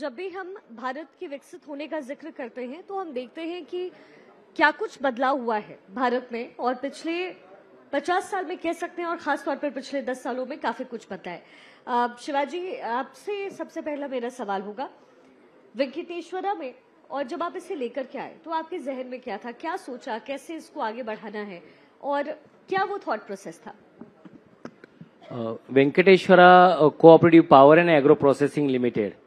जब भी हम भारत के विकसित होने का जिक्र करते हैं तो हम देखते हैं कि क्या कुछ बदलाव हुआ है भारत में और पिछले 50 साल में कह सकते हैं और खासतौर पर पिछले 10 सालों में काफी कुछ बदला है शिवाजी आपसे सबसे पहला मेरा सवाल होगा वेंकटेश्वरा में और जब आप इसे लेकर के आए तो आपके जहन में क्या था क्या सोचा कैसे इसको आगे बढ़ाना है और क्या वो थॉट प्रोसेस था Venkateshwara cooperative power and agro processing limited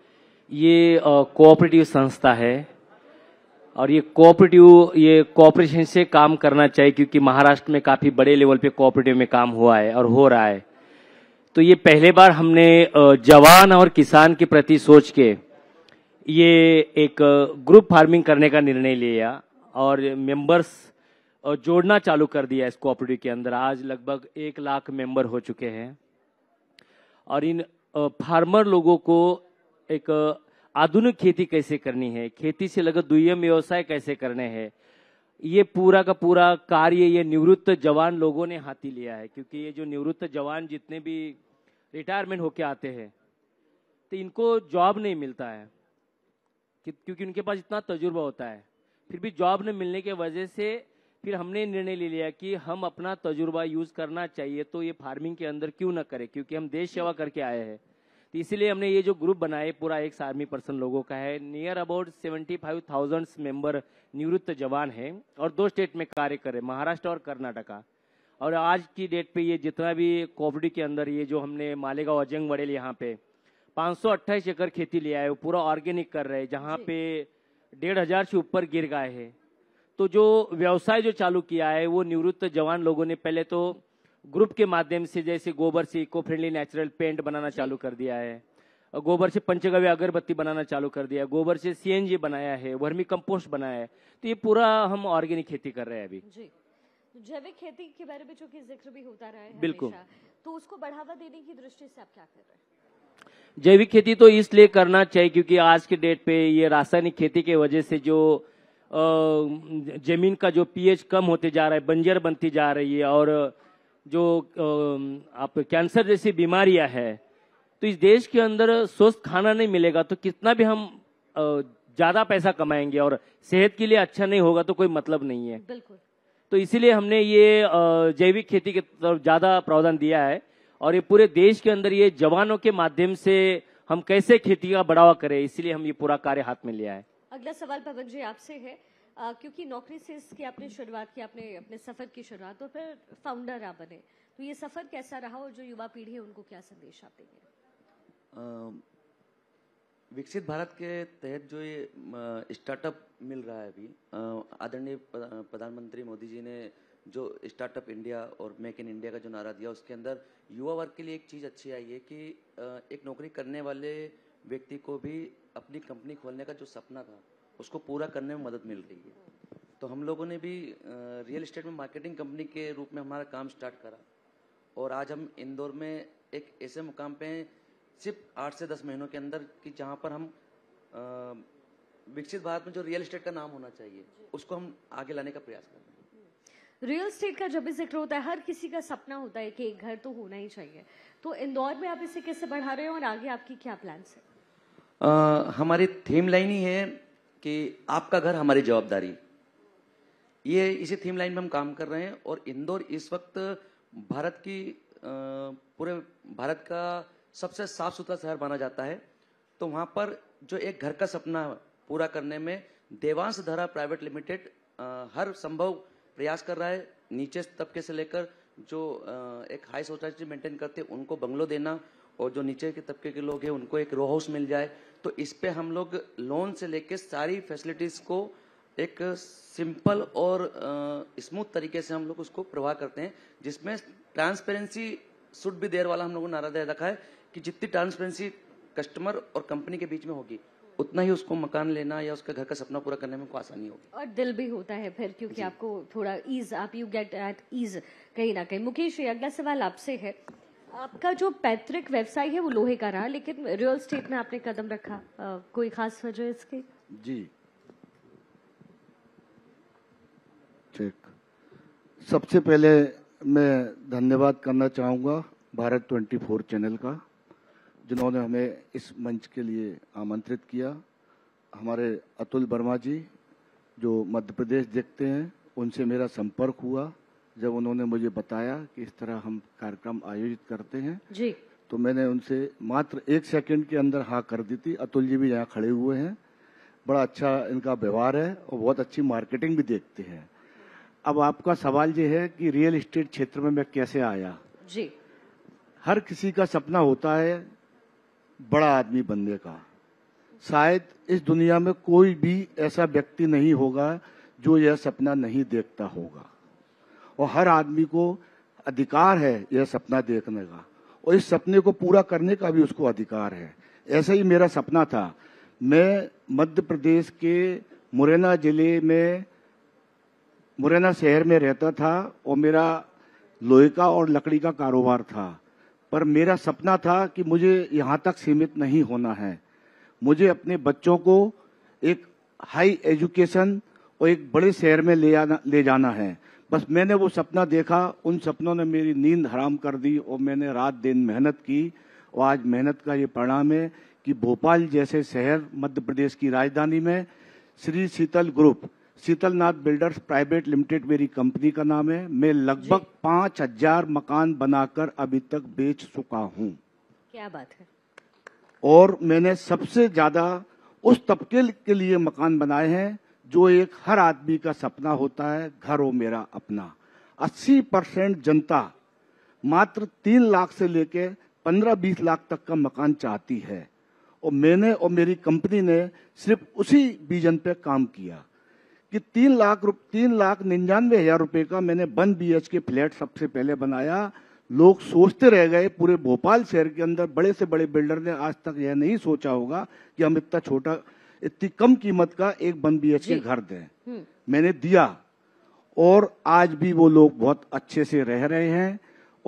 ये कोऑपरेटिव संस्था है और ये कोऑपरेटिव ये कोऑपरेशन से काम करना चाहिए क्योंकि महाराष्ट्र में काफ़ी बड़े लेवल पे कोऑपरेटिव में काम हुआ है और हो रहा है तो ये पहले बार हमने जवान और किसान के प्रति सोच के ये एक ग्रुप फार्मिंग करने का निर्णय लिया और मेंबर्स जोड़ना चालू कर दिया इस कोऑपरेटिव के अंदर आज लगभग एक लाख मेंबर हो चुके हैं और इन फार्मर लोगों को एक आधुनिक खेती कैसे करनी है खेती से लगे दुयम व्यवसाय कैसे करने हैं ये पूरा का पूरा कार्य ये निवृत्त जवान लोगों ने हाथी लिया है क्योंकि ये जो निवृत्त जवान जितने भी रिटायरमेंट होके आते हैं तो इनको जॉब नहीं मिलता है क्योंकि उनके पास इतना तजुर्बा होता है फिर भी जॉब न मिलने के वजह से फिर हमने निर्णय ले लिया कि हम अपना तजुर्बा यूज करना चाहिए तो ये फार्मिंग के अंदर क्यों ना करें क्योंकि हम देश सेवा करके आए हैं तो इसीलिए हमने ये जो ग्रुप बनाए पूरा एक आर्मी पर्सन लोगों का है near about seventy five thousand member निवृत्त जवान हैं और दो स्टेट में कार्य कर रहे महाराष्ट्र और कर्नाटका और आज की डेट पे ये जितना भी कोविड के अंदर ये जो हमने मालेगांव अजंग वड़ेल यहाँ पे अट्ठाईस एकड़ खेती लिया है वो पूरा ऑर्गेनिक कर रहे हैं जहाँ पे डेढ़ हजार से ऊपर गिर गए हैं तो जो व्यवसाय जो चालू किया है वो निवृत्त जवान लोगों ने पहले तो ग्रुप के माध्यम से जैसे गोबर से इको फ्रेंडली नेचुरल पेंट बनाना चालू कर दिया है गोबर से पंचगव्य अगरबत्ती बनाना चालू कर दिया गोबर से सीएनजी बनाया है वर्मी कंपोस्ट बनाया है तो ये पूरा हम ऑर्गेनिक खेती कर रहे हैं अभी तो जैविक खेती के बारे में चूंकि जिक्र भी होता रहा है बिल्कुल तो उसको बढ़ावा देने की दृष्टि से आप क्या कर रहे हैं जैविक खेती तो इसलिए करना चाहिए क्योंकि आज के डेट पे ये रासायनिक खेती के वजह से जो जमीन का जो पीएच कम होते जा रहा है बंजर बनती जा रही है और जो आप कैंसर जैसी बीमारियां है तो इस देश के अंदर स्वस्थ खाना नहीं मिलेगा तो कितना भी हम ज़्यादा पैसा कमाएंगे और सेहत के लिए अच्छा नहीं होगा तो कोई मतलब नहीं है बिल्कुल तो इसीलिए हमने ये जैविक खेती के तरफ ज़्यादा प्रावधान दिया है और ये पूरे देश के अंदर ये जवानों के माध्यम से हम कैसे खेती का बढ़ावा करें इसलिए हम ये पूरा कार्य हाथ में लिया है अगला सवाल भगत जी आपसे है क्योंकि नौकरी से इसकी आपने शुरुआत की आपने अपने सफ़र की शुरुआत और तो फिर फाउंडर आप बने तो ये सफ़र कैसा रहा और जो युवा पीढ़ी है उनको क्या संदेश आप देंगे विकसित भारत के तहत जो ये स्टार्टअप मिल रहा है अभी आदरणीय प्रधानमंत्री मोदी जी ने जो स्टार्टअप इंडिया और मेक इन इंडिया का जो नारा दिया उसके अंदर युवा वर्ग के लिए एक चीज़ अच्छी आई है कि एक नौकरी करने वाले व्यक्ति को भी अपनी कंपनी खोलने का जो सपना था उसको पूरा करने में मदद मिल रही है तो हम लोगों ने भी रियल इस्टेट में मार्केटिंग कंपनी के रूप में हमारा काम स्टार्ट करा और आज हम इंदौर में एक ऐसे मुकाम पे हैं सिर्फ आठ से दस महीनों के अंदर कि जहाँ पर हम विकसित भारत में जो रियल इस्टेट का नाम होना चाहिए उसको हम आगे लाने का प्रयास कर रहे हैं रियल स्टेट का जब भी जिक्र होता है हर किसी का सपना होता है कि एक घर तो होना ही चाहिए तो इंदौर में आप इसे कैसे बढ़ा रहे हैं और आगे आपकी क्या प्लान्स है आ, हमारी थीम लाइन ही है कि आपका घर हमारी जवाबदारी ये इसी थीम लाइन में हम काम कर रहे हैं और इंदौर इस वक्त भारत की पूरे भारत का सबसे साफ सुथरा शहर माना जाता है तो वहां पर जो एक घर का सपना पूरा करने में देवांश धरा प्राइवेट लिमिटेड हर संभव प्रयास कर रहा है नीचे तबके से लेकर जो एक हाई सोसाइटी मेंटेन करते हैं उनको बंगलो देना और जो नीचे के तबके के लोग हैं उनको एक रो हाउस मिल जाए तो इस पे हम लोग लोन से लेके सारी फैसिलिटीज को एक सिंपल और स्मूथ तरीके से हम लोग उसको प्रवाह करते हैं जिसमें ट्रांसपेरेंसी सुड भी देर वाला हम लोगों ने नारा दे रखा है कि जितनी ट्रांसपेरेंसी कस्टमर और कंपनी के बीच में होगी उतना ही उसको मकान लेना या उसके घर का सपना पूरा करने में आसानी होगी और दिल भी होता है फिर क्योंकि आपको थोड़ा ईज आप यू गेट एट ईज कहीं ना कहीं मुकेश अगला सवाल आपसे है आपका जो पैतृक व्यवसाय है वो लोहे का रहा लेकिन रियल स्टेट में आपने कदम रखा आ, कोई खास वजह इसकी जी ठीक सबसे पहले मैं धन्यवाद करना चाहूंगा भारत 24 चैनल का जिन्होंने हमें इस मंच के लिए आमंत्रित किया हमारे अतुल वर्मा जी जो मध्य प्रदेश देखते हैं उनसे मेरा संपर्क हुआ जब उन्होंने मुझे बताया कि इस तरह हम कार्यक्रम आयोजित करते हैं जी तो मैंने उनसे मात्र एक सेकंड के अंदर हाँ कर दी थी अतुल जी भी यहाँ खड़े हुए हैं बड़ा अच्छा इनका व्यवहार है और बहुत अच्छी मार्केटिंग भी देखते हैं अब आपका सवाल ये है कि रियल इस्टेट क्षेत्र में मैं कैसे आया जी हर किसी का सपना होता है बड़ा आदमी बनने का शायद इस दुनिया में कोई भी ऐसा व्यक्ति नहीं होगा जो यह सपना नहीं देखता होगा और हर आदमी को अधिकार है यह सपना देखने का और इस सपने को पूरा करने का भी उसको अधिकार है ऐसा ही मेरा सपना था मैं मध्य प्रदेश के मुरैना जिले में मुरैना शहर में रहता था और मेरा लोहे का और लकड़ी का कारोबार था पर मेरा सपना था कि मुझे यहाँ तक सीमित नहीं होना है मुझे अपने बच्चों को एक हाई एजुकेशन और एक बड़े शहर में ले आना ले जाना है बस मैंने वो सपना देखा उन सपनों ने मेरी नींद हराम कर दी और मैंने रात दिन मेहनत की और आज मेहनत का ये परिणाम है कि भोपाल जैसे शहर मध्य प्रदेश की राजधानी में Shri Sheetal group Sheetalnath builders private limited मेरी कंपनी का नाम है मैं लगभग पांच हजार मकान बनाकर अभी तक बेच चुका हूँ क्या बात है और मैंने सबसे ज्यादा उस तबके के लिए मकान बनाए हैं जो एक हर आदमी का सपना होता है घर हो मेरा अपना 80 परसेंट जनता मात्र तीन लाख से लेके 15-20 लाख तक का मकान चाहती है और मैंने और मेरी कंपनी ने सिर्फ उसी विजन पे काम किया कि तीन लाख रुप तीन लाख निन्यानवे हजार रुपये का मैंने वन बी के फ्लैट सबसे पहले बनाया लोग सोचते रह गए पूरे भोपाल शहर के अंदर बड़े से बड़े बिल्डर ने आज तक यह नहीं सोचा होगा कि हम इतना छोटा इतनी कम कीमत का एक वन बी एच के घर दे हम्म। मैंने दिया और आज भी वो लोग बहुत अच्छे से रह रहे हैं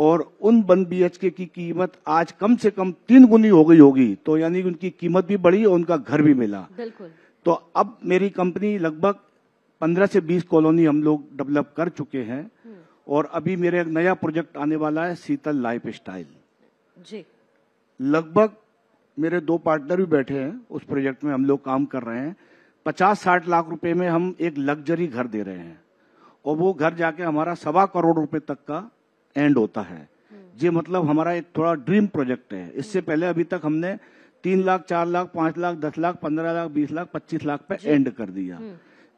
और उन वन बी की कीमत आज कम से कम तीन गुनी हो गई होगी तो यानी उनकी कीमत भी बढ़ी और उनका घर भी मिला बिल्कुल तो अब मेरी कंपनी लगभग पंद्रह से बीस कॉलोनी हम लोग डेवलप कर चुके हैं हम्म। और अभी मेरा एक नया प्रोजेक्ट आने वाला है शीतल लाइफ स्टाइल लगभग मेरे दो पार्टनर भी बैठे हैं उस प्रोजेक्ट में हम लोग काम कर रहे हैं पचास साठ लाख रुपए में हम एक लग्जरी घर दे रहे हैं और वो घर जाके हमारा सवा करोड़ रुपए तक का एंड होता है हम्म। ये मतलब हमारा एक थोड़ा ड्रीम प्रोजेक्ट है इससे हम्म। पहले अभी तक हमने तीन लाख चार लाख पांच लाख दस लाख पंद्रह लाख बीस लाख पच्चीस लाख पे एंड कर दिया हम्म।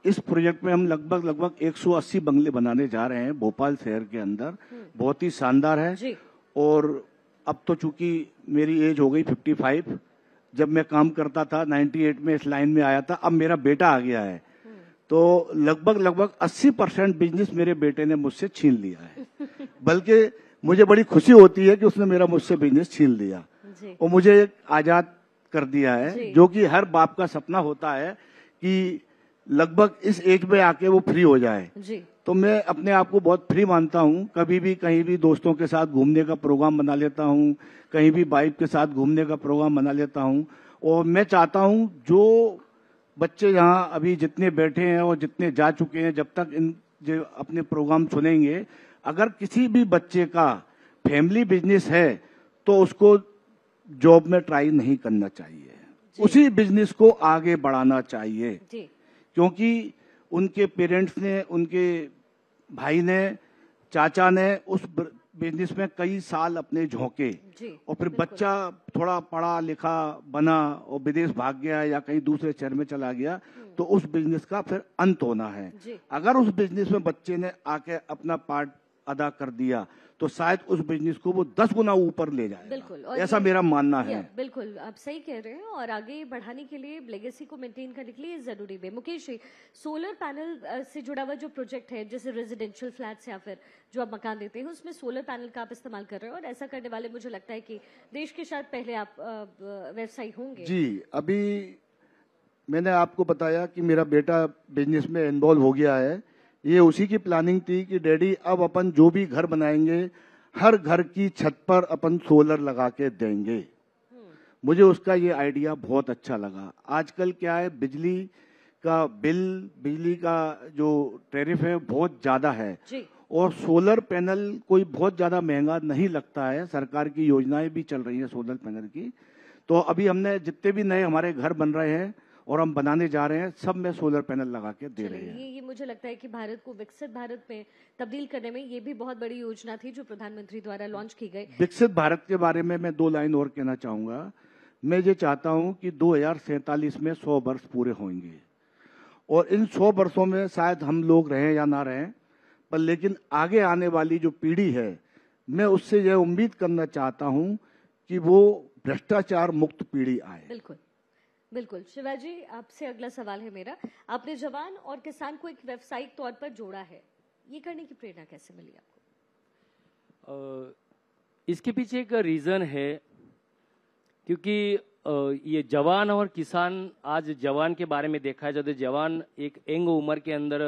इस प्रोजेक्ट में हम लगभग लगभग 180 बंगले बनाने जा रहे हैं भोपाल शहर के अंदर बहुत ही शानदार है और अब तो चूंकि मेरी एज हो गई 55 जब मैं काम करता था 98 में इस लाइन में आया था अब मेरा बेटा आ गया है तो लगभग लगभग 80 परसेंट बिजनेस मेरे बेटे ने मुझसे छीन लिया है बल्कि मुझे बड़ी खुशी होती है कि उसने मेरा मुझसे बिजनेस छीन लिया और मुझे आजाद कर दिया है जो कि हर बाप का सपना होता है कि लगभग इस एज में आके वो फ्री हो जाए तो मैं अपने आप को बहुत फ्री मानता हूँ कभी भी कहीं भी दोस्तों के साथ घूमने का प्रोग्राम बना लेता हूँ कहीं भी बाइक के साथ घूमने का प्रोग्राम बना लेता हूँ और मैं चाहता हूँ जो बच्चे यहाँ अभी जितने बैठे हैं और जितने जा चुके हैं जब तक इन जो अपने प्रोग्राम सुनेंगे अगर किसी भी बच्चे का फैमिली बिजनेस है तो उसको जॉब में ट्राई नहीं करना चाहिए उसी बिजनेस को आगे बढ़ाना चाहिए क्योंकि उनके पेरेंट्स ने उनके भाई ने चाचा ने उस बिजनेस में कई साल अपने झोंके और फिर बच्चा थोड़ा पढ़ा लिखा बना और विदेश भाग गया या कहीं दूसरे शहर में चला गया हम्म। तो उस बिजनेस का फिर अंत होना है अगर उस बिजनेस में बच्चे ने आके अपना पार्ट अदा कर दिया तो शायद उस बिजनेस को वो दस गुना ऊपर ले जाए बिल्कुल ऐसा मेरा मानना है बिल्कुल आप सही कह रहे हैं और आगे बढ़ाने के लिए लेगेसी को मेंटेन करने के लिए जरूरी भी मुकेश जी सोलर पैनल से जुड़ा हुआ जो प्रोजेक्ट है जैसे रेजिडेंशियल फ्लैट या फिर जो आप मकान देते हैं उसमें सोलर पैनल का आप इस्तेमाल कर रहे हैं और ऐसा करने वाले मुझे लगता है कि देश के शायद पहले आप व्यवसायी होंगे जी अभी मैंने आपको बताया कि मेरा बेटा बिजनेस में इन्वॉल्व हो गया है ये उसी की प्लानिंग थी कि डैडी अब अपन जो भी घर बनाएंगे हर घर की छत पर अपन सोलर लगा के देंगे मुझे उसका ये आइडिया बहुत अच्छा लगा आजकल क्या है बिजली का बिल बिजली का जो टैरिफ है बहुत ज़्यादा है और सोलर पैनल कोई बहुत ज़्यादा महंगा नहीं लगता है सरकार की योजनाएं भी चल रही है सोलर पैनल की तो अभी हमने जितने भी नए हमारे घर बन रहे हैं और हम बनाने जा रहे हैं सब में सोलर पैनल लगा के दे रहे हैं ये ये मुझे लगता है कि भारत को विकसित भारत में तब्दील करने में ये भी बहुत बड़ी योजना थी जो प्रधानमंत्री द्वारा लॉन्च की गई विकसित भारत के बारे में मैं दो लाइन और कहना चाहूंगा मैं ये चाहता हूँ कि दो में सौ वर्ष पूरे होंगे और इन सौ वर्षों में शायद हम लोग रहें या ना रहें पर लेकिन आगे आने वाली जो पीढ़ी है मैं उससे यह उम्मीद करना चाहता हूं कि वो भ्रष्टाचार मुक्त पीढ़ी आए बिल्कुल बिल्कुल शिवाजी आपसे अगला सवाल है मेरा आपने जवान और किसान को एक व्यावसायिक तौर पर जोड़ा है ये करने की प्रेरणा कैसे मिली आपको इसके पीछे एक रीज़न है क्योंकि ये जवान और किसान आज जवान के बारे में देखा जाए तो जवान एक यंग उम्र के अंदर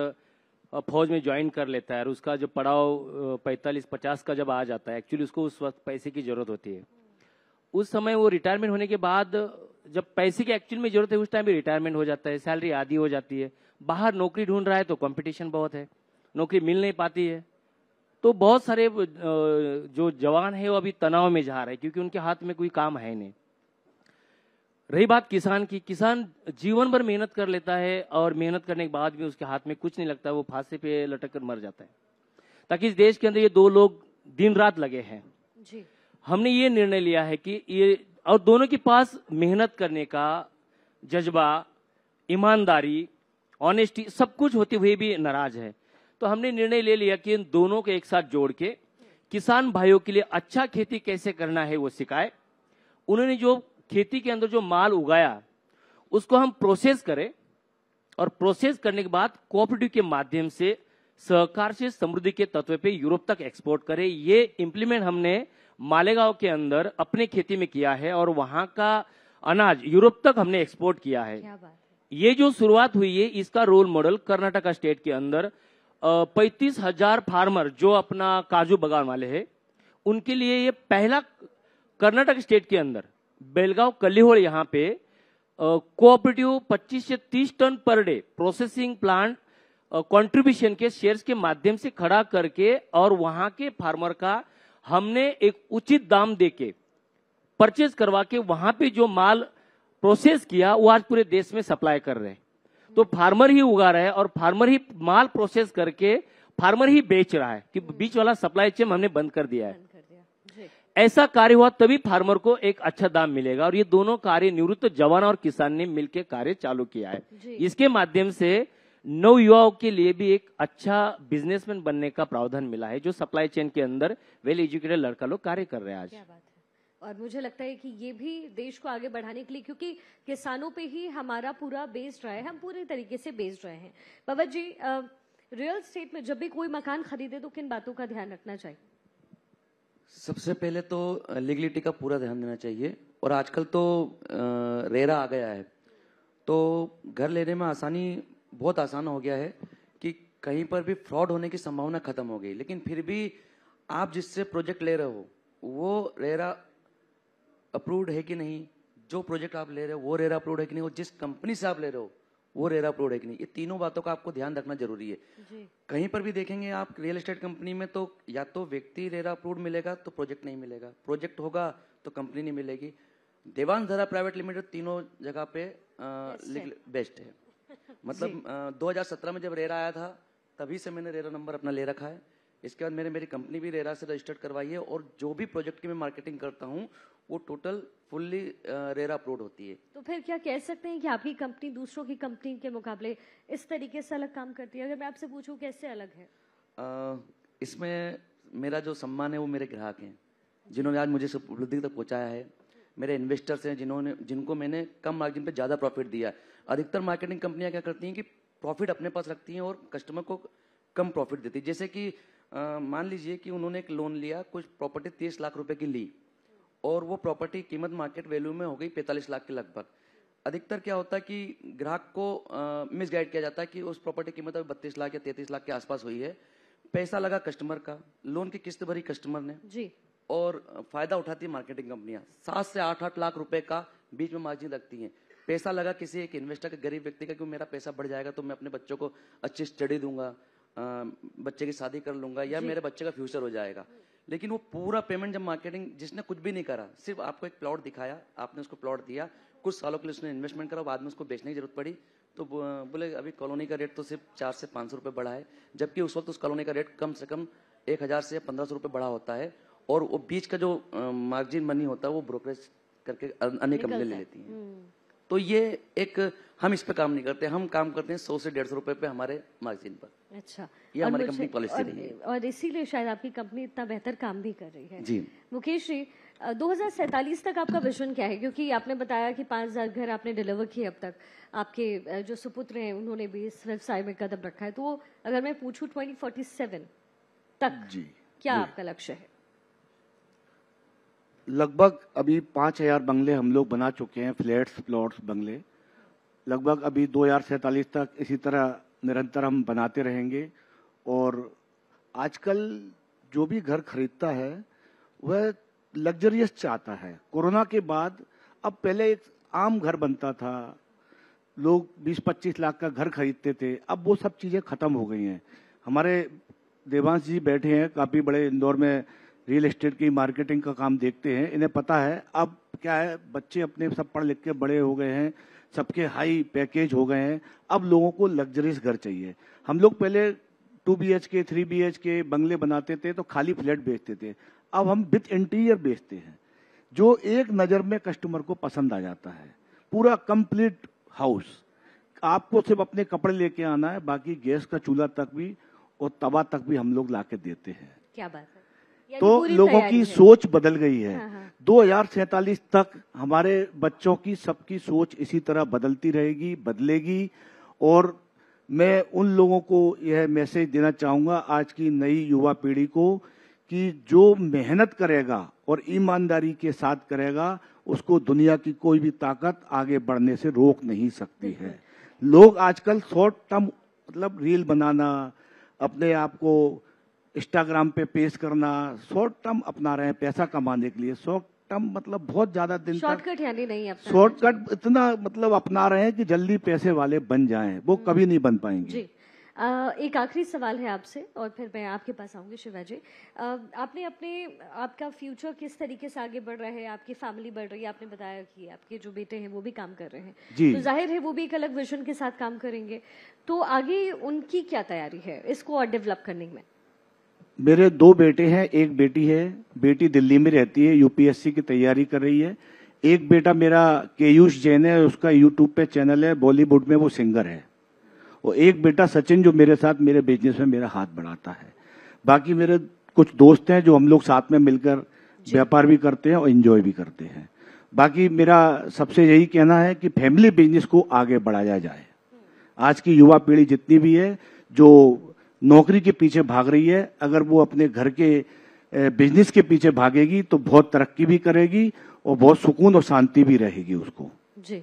फौज में ज्वाइन कर लेता है और उसका जो पड़ाव पैंतालीस पचास का जब आ जाता है एक्चुअली उसको उस वक्त पैसे की जरूरत होती है उस समय वो रिटायरमेंट होने के बाद जब पैसे की एक्चुअल में जरूरत है उस टाइम भी रिटायरमेंट हो जाता है सैलरी आधी हो जाती है बाहर नौकरी ढूंढ रहा है तो कंपटीशन बहुत है नौकरी मिल नहीं पाती है तो बहुत सारे जो जवान है वो अभी तनाव में जा रहे हैं क्योंकि उनके हाथ में कोई काम है नहीं रही बात किसान की किसान जीवन भर मेहनत कर लेता है और मेहनत करने के बाद भी उसके हाथ में कुछ नहीं लगता वो फांसे पे लटक कर मर जाता है ताकि इस देश के अंदर ये दो लोग दिन रात लगे हैं जी हमने ये निर्णय लिया है कि ये और दोनों के पास मेहनत करने का जज्बा ईमानदारी ऑनेस्टी सब कुछ होते हुए भी नाराज है तो हमने निर्णय ले लिया कि इन दोनों को एक साथ जोड़ के किसान भाइयों के लिए अच्छा खेती कैसे करना है वो सिखाए उन्होंने जो खेती के अंदर जो माल उगाया उसको हम प्रोसेस करें और प्रोसेस करने के बाद कोऑपरेटिव के माध्यम से सहकार से समृद्धि के तत्व पे यूरोप तक एक्सपोर्ट करें ये इम्प्लीमेंट हमने मालेगांव के अंदर अपने खेती में किया है और वहां का अनाज यूरोप तक हमने एक्सपोर्ट किया है ये जो शुरुआत हुई है इसका रोल मॉडल कर्नाटका स्टेट के अंदर पैतीस हजार फार्मर जो अपना काजू बगान वाले है उनके लिए ये पहला कर्नाटक स्टेट के अंदर बेलगांव कलिहोड़ यहाँ पे कोऑपरेटिव 25 से 30 ton per day processing plant contribution के शेयर्स के माध्यम से खड़ा करके और वहां के फार्मर का हमने एक उचित दाम देके परचेज करवा के वहां पे जो माल प्रोसेस किया वो आज पूरे देश में सप्लाई कर रहे हैं तो फार्मर ही उगा रहे हैं और फार्मर ही माल प्रोसेस करके फार्मर ही बेच रहा है कि बीच वाला सप्लाई चेन हमने बंद कर दिया है ऐसा कार्य हुआ तभी फार्मर को एक अच्छा दाम मिलेगा और ये दोनों कार्य निवृत्त जवान और किसान ने मिलकर कार्य चालू किया है इसके माध्यम से नौ युवाओं के लिए भी एक अच्छा बिजनेसमैन बनने का प्रावधान मिला है जो सप्लाई चेन के अंदर वेल एजुकेटेड लड़का लोग कार्य कर रहे हैं आज क्या बात है और मुझे लगता है कि ये भी देश को आगे बढ़ाने के लिए क्योंकि किसानों पे ही हमारा पूरा बेस्ड रहा है हम पूरे तरीके से बेस्ड रहे हैं बाबा जी रियल स्टेट में जब भी कोई मकान खरीदे तो किन बातों का ध्यान रखना चाहिए सबसे पहले तो लीगलिटी का पूरा ध्यान देना चाहिए और आजकल तो रेरा आ गया है तो घर लेने में आसानी बहुत आसान हो गया है कि कहीं पर भी फ्रॉड होने की संभावना खत्म हो गई लेकिन फिर भी आप जिससे प्रोजेक्ट ले रहे हो वो रेरा अप्रूव्ड है कि नहीं जो प्रोजेक्ट आप ले रहे हो वो रेरा अप्रूव्ड है कि नहीं और जिस कंपनी से आप ले रहे हो वो रेरा अप्रूव्ड है कि नहीं ये तीनों बातों का आपको ध्यान रखना जरूरी है जी। कहीं पर भी देखेंगे आप रियल एस्टेट कंपनी में तो या तो व्यक्ति रेरा अप्रूव्ड मिलेगा तो प्रोजेक्ट नहीं मिलेगा प्रोजेक्ट होगा तो कंपनी नहीं मिलेगी देवान धरा प्राइवेट लिमिटेड तीनों जगह पे बेस्ट है मतलब दो हजार में जब रेरा आया था तभी से मैंने रेरा नंबर अपना ले रखा है इसके बाद मैंने मेरी कंपनी भी रेरा से रजिस्टर्ड करवाई है और जो भी प्रोजेक्ट की मैं मार्केटिंग करता हूँ वो टोटल फुल्ली रेरा अप्रूव होती है तो फिर क्या कह सकते हैं कि आपकी कंपनी दूसरों की कंपनी के मुकाबले इस तरीके से अलग काम करती है अगर मैं आपसे पूछूं कैसे अलग है इसमें मेरा जो सम्मान है वो मेरे ग्राहक हैं जिन्होंने आज मुझे उपलब्धि तक पहुँचाया है मेरे इन्वेस्टर्स हैं जिन्होंने जिनको मैंने कम मार्जिन पर ज़्यादा प्रॉफिट दिया है अधिकतर मार्केटिंग कंपनियां क्या करती हैं कि प्रॉफिट अपने पास रखती हैं और कस्टमर को कम प्रॉफिट देती है जैसे कि मान लीजिए कि उन्होंने एक लोन लिया कुछ प्रॉपर्टी तीस लाख रुपए की ली और वो प्रॉपर्टी कीमत मार्केट वैल्यू में हो गई पैंतालीस लाख के लगभग अधिकतर क्या होता है कि ग्राहक को मिस किया जाता है कि उस प्रॉपर्टी कीमत अभी बत्तीस लाख या तैतीस लाख के आसपास हुई है पैसा लगा कस्टमर का लोन की किस्त भरी कस्टमर ने जी और फायदा उठाती है मार्केटिंग कंपनियां सात से आठ आठ लाख रुपए का बीच में मार्जिन रखती हैं पैसा लगा किसी एक इन्वेस्टर के गरीब व्यक्ति का क्यों मेरा पैसा बढ़ जाएगा तो मैं अपने बच्चों को अच्छी स्टडी दूंगा बच्चे की शादी कर लूंगा या मेरे बच्चे का फ्यूचर हो जाएगा लेकिन वो पूरा पेमेंट जब मार्केटिंग जिसने कुछ भी नहीं करा सिर्फ आपको एक प्लॉट दिखाया आपने उसको प्लॉट दिया कुछ सालों के लिए उसने इन्वेस्टमेंट करा बाद में उसको बेचने की जरूरत पड़ी तो बोले अभी कॉलोनी का रेट तो सिर्फ चार से पाँच सौ रुपये बढ़ा है जबकि उस वक्त उस कॉलोनी का रेट कम से कम एक हज़ार से पंद्रह सौ रुपये बढ़ा होता है और वो बीच का जो मार्जिन मनी होता है वो ब्रोकरेज करके अन्य कंपनी ले लेती है हम्म। तो ये एक हम इस पे काम नहीं करते हम काम करते हैं सौ से डेढ़ सौ रुपए पे हमारे मैगजीन पर अच्छा ये हमारी कंपनी पॉलिसी नहीं है और इसीलिए शायद आपकी कंपनी इतना बेहतर काम भी कर रही है जी मुकेश जी दो तक आपका विजन क्या है क्योंकि आपने बताया कि 5000 घर आपने डिलीवर किए अब तक आपके जो सुपुत्र हैं उन्होंने भी इस व्यवसाय में कदम रखा है तो अगर मैं पूछूं 2047 तक जी, क्या जी, आपका लक्ष्य है लगभग अभी पाँच हजार बंगले हम लोग बना चुके हैं फ्लैट्स प्लॉट्स बंगले लगभग अभी दो हजार सैंतालीस तक इसी तरह निरंतर हम बनाते रहेंगे और आजकल जो भी घर खरीदता है वह लग्जरियस चाहता है कोरोना के बाद अब पहले एक आम घर बनता था लोग 20-25 लाख का घर खरीदते थे अब वो सब चीज़ें ख़त्म हो गई हैं हमारे देवांश जी बैठे हैं काफ़ी बड़े इंदौर में रियल एस्टेट की मार्केटिंग का काम देखते हैं इन्हें पता है अब क्या है बच्चे अपने सब पढ़ लिख के बड़े हो गए हैं सबके हाई पैकेज हो गए हैं अब लोगों को लग्जरीज घर चाहिए हम लोग पहले two B H K three B H K बंगले बनाते थे तो खाली फ्लैट बेचते थे अब हम विथ इंटीरियर बेचते हैं जो एक नज़र में कस्टमर को पसंद आ जाता है पूरा कंप्लीट हाउस आपको सिर्फ अपने कपड़े लेके आना है बाकी गैस का चूल्हा तक भी और तवा तक भी हम लोग ला देते हैं क्या बात है तो लोगों की सोच बदल गई है हाँ, हाँ। दो हजार सैतालीस तक हमारे बच्चों की सबकी सोच इसी तरह बदलती रहेगी बदलेगी और मैं उन लोगों को यह मैसेज देना चाहूंगा आज की नई युवा पीढ़ी को कि जो मेहनत करेगा और ईमानदारी के साथ करेगा उसको दुनिया की कोई भी ताकत आगे बढ़ने से रोक नहीं सकती है लोग आजकल शॉर्ट टर्म मतलब रील बनाना अपने आप को इंस्टाग्राम पे पेश करना शॉर्ट टर्म अपना रहे हैं पैसा कमाने के लिए शॉर्ट टर्म मतलब बहुत ज्यादा दिन शॉर्टकट यानी नहीं शॉर्टकट इतना मतलब अपना रहे हैं कि जल्दी पैसे वाले बन जाएं वो हम्म। कभी नहीं बन पाएंगे जी आ, एक आखिरी सवाल है आपसे और फिर मैं आपके पास आऊंगी शिवाजी आपने अपने आपका फ्यूचर किस तरीके से आगे बढ़ रहा है आपकी फैमिली बढ़ रही है आपने बताया कि आपके जो बेटे हैं वो भी काम कर रहे हैं तो जाहिर है वो भी एक अलग विजन के साथ काम करेंगे तो आगे उनकी क्या तैयारी है इसको और डेवलप करने में मेरे दो बेटे हैं एक बेटी है बेटी दिल्ली में रहती है यूपीएससी की तैयारी कर रही है एक बेटा मेरा केयूष जैन है उसका यूट्यूब पे चैनल है बॉलीवुड में वो सिंगर है और एक बेटा सचिन जो मेरे साथ मेरे बिजनेस में मेरा हाथ बढ़ाता है बाकी मेरे कुछ दोस्त हैं जो हम लोग साथ में मिलकर व्यापार भी करते हैं और इन्जॉय भी करते हैं बाकी मेरा सबसे यही कहना है कि फैमिली बिजनेस को आगे बढ़ाया जाए आज की युवा पीढ़ी जितनी भी है जो नौकरी के पीछे भाग रही है अगर वो अपने घर के बिजनेस के पीछे भागेगी तो बहुत तरक्की भी करेगी और बहुत सुकून और शांति भी रहेगी उसको जी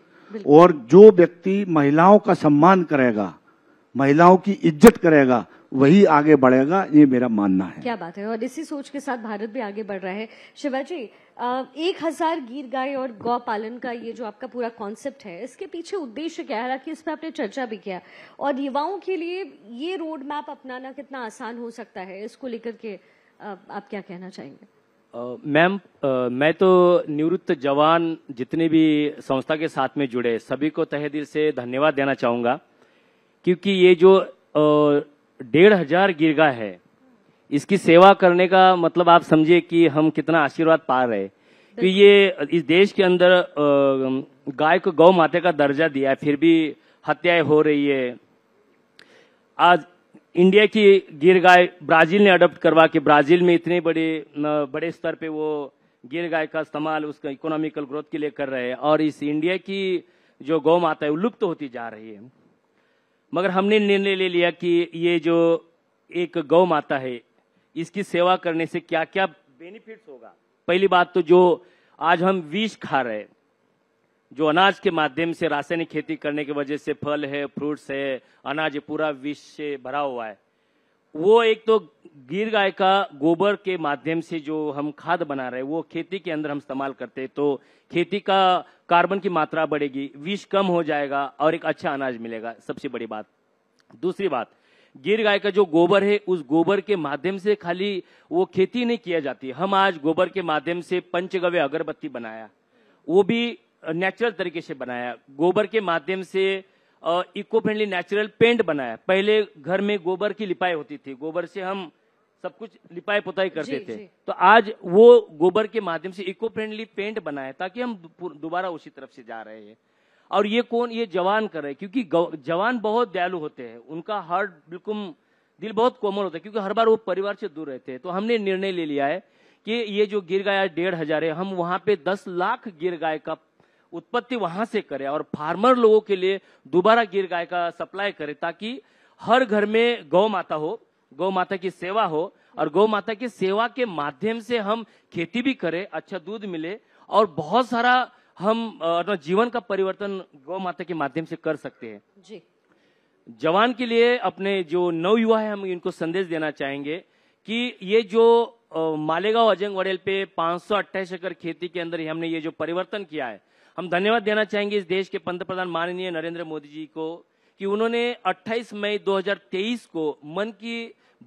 और जो व्यक्ति महिलाओं का सम्मान करेगा महिलाओं की इज्जत करेगा वही आगे बढ़ेगा ये मेरा मानना है क्या बात है और इसी सोच के साथ भारत भी आगे बढ़ रहा है शिवाजी एक हजार गीर गाय और गौ पालन का ये जो आपका पूरा कॉन्सेप्ट है इसके पीछे उद्देश्य क्या है हालांकि इस पर आपने चर्चा भी किया और युवाओं के लिए ये रोड मैप अपनाना कितना आसान हो सकता है इसको लेकर के आप क्या कहना चाहेंगे मैम मैं तो निवृत्त जवान जितने भी संस्था के साथ में जुड़े सभी को तहे दिल से धन्यवाद देना चाहूंगा क्योंकि ये जो डेढ़ हजार गिरगा है इसकी सेवा करने का मतलब आप समझिए कि हम कितना आशीर्वाद पा रहे कि ये इस देश के अंदर गाय को गौ माता का दर्जा दिया है फिर भी हत्याएं हो रही है आज इंडिया की गिर गाय ब्राजील ने अडोप्ट करवा के ब्राजील में इतने बड़े बड़े स्तर पे वो गिर गाय का इस्तेमाल उसका इकोनॉमिकल ग्रोथ के लिए कर रहे हैं और इस इंडिया की जो गौ माता है वो लुप्त तो होती जा रही है मगर हमने निर्णय ले लिया कि ये जो एक गौ माता है इसकी सेवा करने से क्या क्या बेनिफिट्स होगा पहली बात तो जो आज हम विष खा रहे जो अनाज के माध्यम से रासायनिक खेती करने की वजह से फल है फ्रूट्स है अनाज पूरा विष से भरा हुआ है वो एक तो गिर गाय का गोबर के माध्यम से जो हम खाद बना रहे हैं वो खेती के अंदर हम इस्तेमाल करते हैं तो खेती का कार्बन की मात्रा बढ़ेगी विष कम हो जाएगा और एक अच्छा अनाज मिलेगा सबसे बड़ी बात दूसरी बात गिर गाय का जो गोबर है उस गोबर के माध्यम से खाली वो खेती नहीं किया जाती हम आज गोबर के माध्यम से पंचगव्य अगरबत्ती बनाया वो भी नेचुरल तरीके से बनाया गोबर के माध्यम से इको फ्रेंडली नेचुरल पेंट बनाया पहले घर में गोबर की लिपाई होती थी गोबर से हम सब कुछ लिपाई पुताई करते थे तो आज वो गोबर के माध्यम से इको फ्रेंडली पेंट बनाया ताकि हम दोबारा उसी तरफ से जा रहे हैं और ये कौन ये जवान कर रहे क्योंकि जवान बहुत दयालु होते हैं उनका हार्ट बिल्कुल दिल बहुत कोमल होता है क्योंकि हर बार वो परिवार से दूर रहते हैं तो हमने निर्णय ले लिया है कि ये जो गिर गाय डेढ़ हजार है हम वहां पे दस लाख गिर गाय का उत्पत्ति वहां से करें और फार्मर लोगों के लिए दोबारा गिर गाय का सप्लाई करें ताकि हर घर में गौ माता हो गौ माता की सेवा हो और गौ माता की सेवा के माध्यम से हम खेती भी करें अच्छा दूध मिले और बहुत सारा हम अपना जीवन का परिवर्तन गौ माता के माध्यम से कर सकते हैं जी जवान के लिए अपने जो युवा है हम इनको संदेश देना चाहेंगे कि ये जो मालेगांव अजंग वड़ेल पे पांच सौ एकड़ खेती के अंदर हमने ये जो परिवर्तन किया है हम धन्यवाद देना चाहेंगे इस देश के पंत प्रधान माननीय नरेंद्र मोदी जी को कि उन्होंने 28 मई 2023 को मन की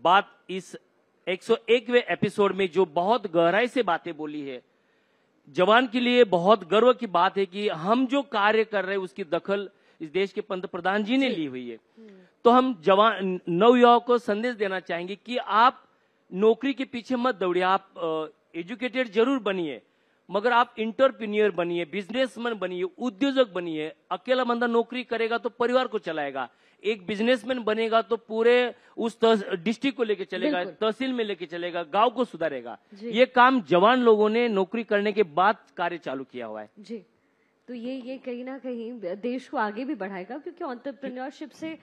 बात इस 101वें एपिसोड में जो बहुत गहराई से बातें बोली है जवान के लिए बहुत गर्व की बात है कि हम जो कार्य कर रहे हैं उसकी दखल इस देश के पंत प्रधान जी ने ली हुई है हम्म। तो हम जवान नवयुवाओं को संदेश देना चाहेंगे कि आप नौकरी के पीछे मत दौड़िए आप एजुकेटेड जरूर बनिए मगर आप इंटरप्रीनियर बनिए बिजनेसमैन बनिए उद्योजक बनिए अकेला बंदा नौकरी करेगा तो परिवार को चलाएगा एक बिजनेसमैन बनेगा तो पूरे उस डिस्ट्रिक्ट को लेके चलेगा तहसील में लेके चलेगा गांव को सुधारेगा ये काम जवान लोगों ने नौकरी करने के बाद कार्य चालू किया हुआ है जी तो ये ये कहीं ना कहीं देश को आगे भी बढ़ाएगा क्योंकि ऑन्टरप्रन्योरशिप से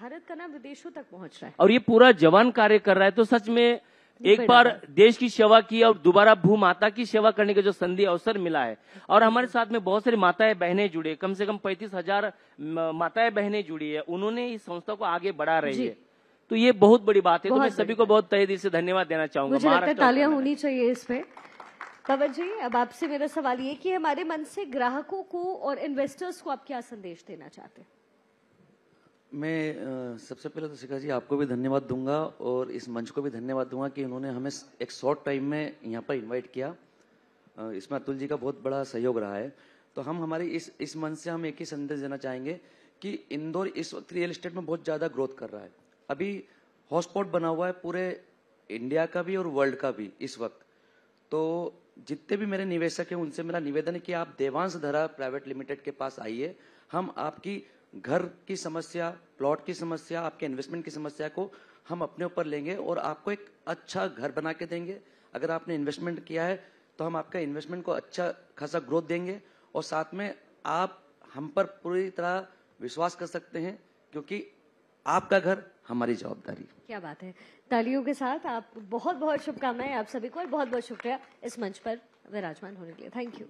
भारत का नाम विदेशों तक पहुंच रहा है और ये पूरा जवान कार्य कर रहा है तो सच में एक बार देश की सेवा की और दोबारा भू माता की सेवा करने का जो संधि अवसर मिला है और हमारे साथ में बहुत सारी माताएं बहनें जुड़ी कम से कम पैंतीस हजार माताएं बहनें जुड़ी है उन्होंने इस संस्था को आगे बढ़ा रही है तो ये बहुत बड़ी बात है तो मैं सभी को बहुत तय दिल से धन्यवाद देना चाहूंगा तालियां होनी चाहिए इसमें पवन जी अब आपसे मेरा सवाल ये कि हमारे मन से ग्राहकों को और इन्वेस्टर्स को आप क्या संदेश देना चाहते हैं मैं सबसे पहले तो शिखा जी आपको भी धन्यवाद दूंगा और इस मंच को भी धन्यवाद दूंगा कि उन्होंने हमें एक शॉर्ट टाइम में यहाँ पर इनवाइट किया इसमें अतुल जी का बहुत बड़ा सहयोग रहा है तो हम हमारे इस इस मंच से हम एक ही संदेश देना चाहेंगे कि इंदौर इस वक्त रियल इस्टेट में बहुत ज़्यादा ग्रोथ कर रहा है अभी हॉटस्पॉट बना हुआ है पूरे इंडिया का भी और वर्ल्ड का भी इस वक्त तो जितने भी मेरे निवेशक हैं उनसे मेरा निवेदन है कि आप देवांश धरा प्राइवेट लिमिटेड के पास आइए हम आपकी घर की समस्या प्लॉट की समस्या आपके इन्वेस्टमेंट की समस्या को हम अपने ऊपर लेंगे और आपको एक अच्छा घर बना के देंगे अगर आपने इन्वेस्टमेंट किया है तो हम आपका इन्वेस्टमेंट को अच्छा खासा ग्रोथ देंगे और साथ में आप हम पर पूरी तरह विश्वास कर सकते हैं क्योंकि आपका घर हमारी जवाबदारी क्या बात है तालियों के साथ आप बहुत बहुत शुभकामनाएं आप सभी को और बहुत बहुत शुक्रिया इस मंच पर विराजमान होने के लिए थैंक यू